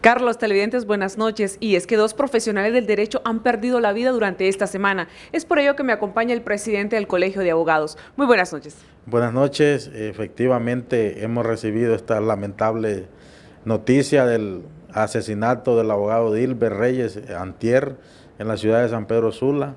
Carlos, televidentes, buenas noches. Y es que dos profesionales del derecho han perdido la vida durante esta semana. Es por ello que me acompaña el presidente del Colegio de Abogados. Muy buenas noches. Buenas noches. Efectivamente, hemos recibido esta lamentable noticia del asesinato del abogado Dilber Reyes Antier en la ciudad de San Pedro Sula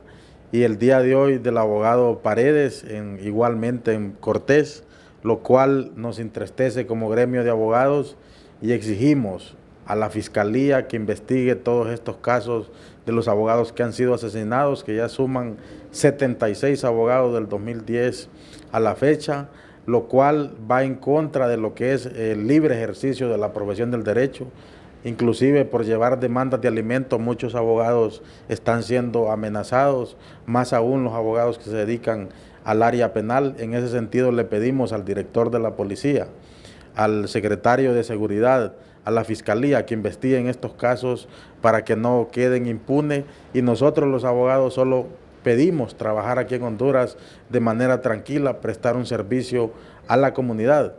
y el día de hoy del abogado Paredes, en, igualmente en Cortés, lo cual nos entristece como gremio de abogados y exigimos a la fiscalía que investigue todos estos casos de los abogados que han sido asesinados, que ya suman 76 abogados del 2010 a la fecha, lo cual va en contra de lo que es el libre ejercicio de la profesión del derecho. Inclusive por llevar demandas de alimentos, muchos abogados están siendo amenazados, más aún los abogados que se dedican al área penal. En ese sentido le pedimos al director de la policía al secretario de Seguridad, a la Fiscalía que investiguen estos casos para que no queden impunes y nosotros los abogados solo pedimos trabajar aquí en Honduras de manera tranquila, prestar un servicio a la comunidad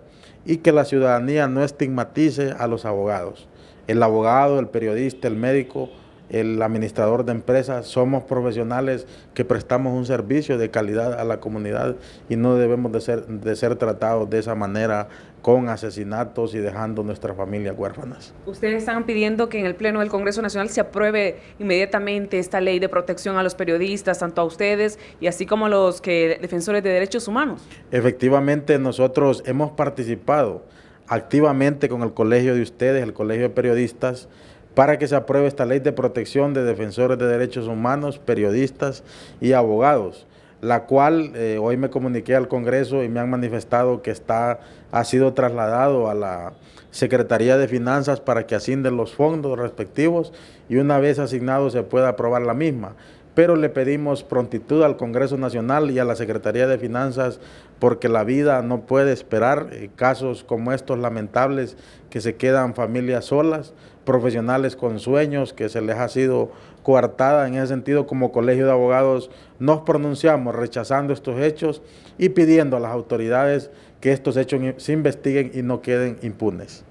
y que la ciudadanía no estigmatice a los abogados. El abogado, el periodista, el médico el administrador de empresas, somos profesionales que prestamos un servicio de calidad a la comunidad y no debemos de ser, de ser tratados de esa manera con asesinatos y dejando nuestras familias huérfanas. Ustedes están pidiendo que en el Pleno del Congreso Nacional se apruebe inmediatamente esta ley de protección a los periodistas, tanto a ustedes y así como a los que, defensores de derechos humanos. Efectivamente, nosotros hemos participado activamente con el colegio de ustedes, el colegio de periodistas, para que se apruebe esta ley de protección de defensores de derechos humanos, periodistas y abogados, la cual eh, hoy me comuniqué al Congreso y me han manifestado que está, ha sido trasladado a la Secretaría de Finanzas para que ascienden los fondos respectivos y una vez asignado se pueda aprobar la misma pero le pedimos prontitud al Congreso Nacional y a la Secretaría de Finanzas porque la vida no puede esperar. Eh, casos como estos lamentables que se quedan familias solas, profesionales con sueños, que se les ha sido coartada. En ese sentido, como Colegio de Abogados, nos pronunciamos rechazando estos hechos y pidiendo a las autoridades que estos hechos se investiguen y no queden impunes.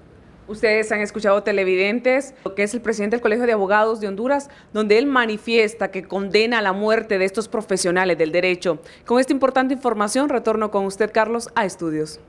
Ustedes han escuchado televidentes, que es el presidente del Colegio de Abogados de Honduras, donde él manifiesta que condena la muerte de estos profesionales del derecho. Con esta importante información retorno con usted, Carlos, a estudios.